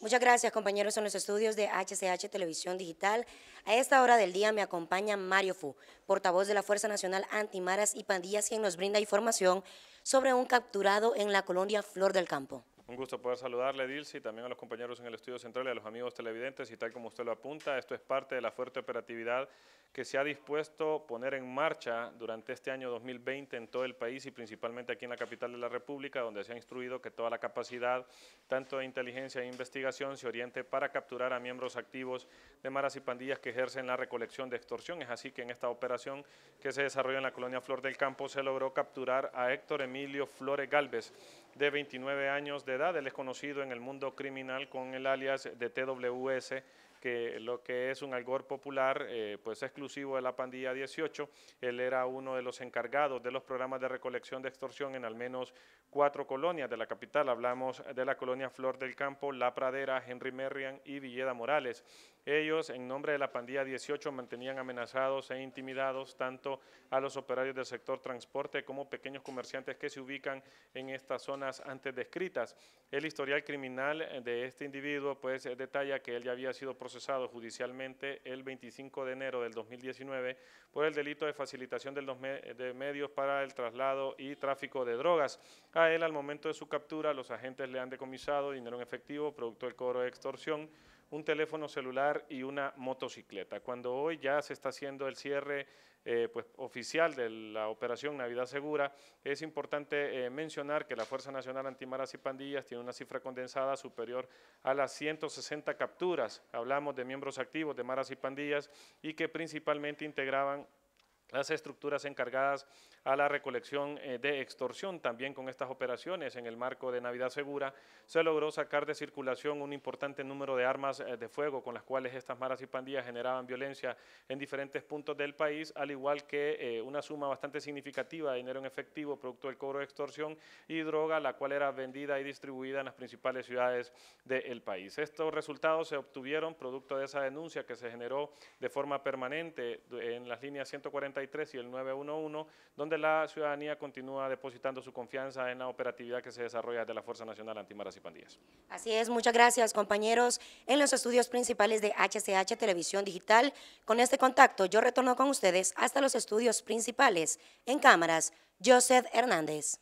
Muchas gracias compañeros en los estudios de HCH Televisión Digital. A esta hora del día me acompaña Mario Fu, portavoz de la Fuerza Nacional Antimaras y Pandillas, quien nos brinda información sobre un capturado en la colonia Flor del Campo. Un gusto poder saludarle, Dilce y también a los compañeros en el estudio central y a los amigos televidentes. Y tal como usted lo apunta, esto es parte de la fuerte operatividad que se ha dispuesto poner en marcha durante este año 2020 en todo el país y principalmente aquí en la capital de la República, donde se ha instruido que toda la capacidad tanto de inteligencia e investigación, se oriente para capturar a miembros activos de maras y pandillas que ejercen la recolección de extorsión. Es así que en esta operación que se desarrolla en la colonia Flor del Campo se logró capturar a Héctor Emilio Flores Galvez, de 29 años de edad. Él es conocido en el mundo criminal con el alias de TWS que lo que es un algor popular, eh, pues exclusivo de la pandilla 18. Él era uno de los encargados de los programas de recolección de extorsión en al menos cuatro colonias de la capital. Hablamos de la colonia Flor del Campo, La Pradera, Henry Merrian y Villeda Morales. Ellos, en nombre de la pandilla 18, mantenían amenazados e intimidados tanto a los operarios del sector transporte como pequeños comerciantes que se ubican en estas zonas antes descritas. El historial criminal de este individuo pues detalla que él ya había sido procesado judicialmente el 25 de enero del 2019 por el delito de facilitación de medios para el traslado y tráfico de drogas. A él, al momento de su captura, los agentes le han decomisado dinero en efectivo, producto del cobro de extorsión, un teléfono celular y una motocicleta. Cuando hoy ya se está haciendo el cierre eh, pues, oficial de la operación Navidad Segura, es importante eh, mencionar que la Fuerza Nacional Antimaras y Pandillas tiene una cifra condensada superior a las 160 capturas. Hablamos de miembros activos de maras y pandillas y que principalmente integraban las estructuras encargadas a la recolección eh, de extorsión. También con estas operaciones en el marco de Navidad Segura se logró sacar de circulación un importante número de armas eh, de fuego con las cuales estas maras y pandillas generaban violencia en diferentes puntos del país, al igual que eh, una suma bastante significativa de dinero en efectivo producto del cobro de extorsión y droga, la cual era vendida y distribuida en las principales ciudades del país. Estos resultados se obtuvieron producto de esa denuncia que se generó de forma permanente en las líneas 140 y el 911, donde la ciudadanía continúa depositando su confianza en la operatividad que se desarrolla de la Fuerza Nacional Antimaras y Pandillas. Así es, muchas gracias compañeros en los estudios principales de HCH Televisión Digital. Con este contacto yo retorno con ustedes hasta los estudios principales en cámaras. Joseph Hernández.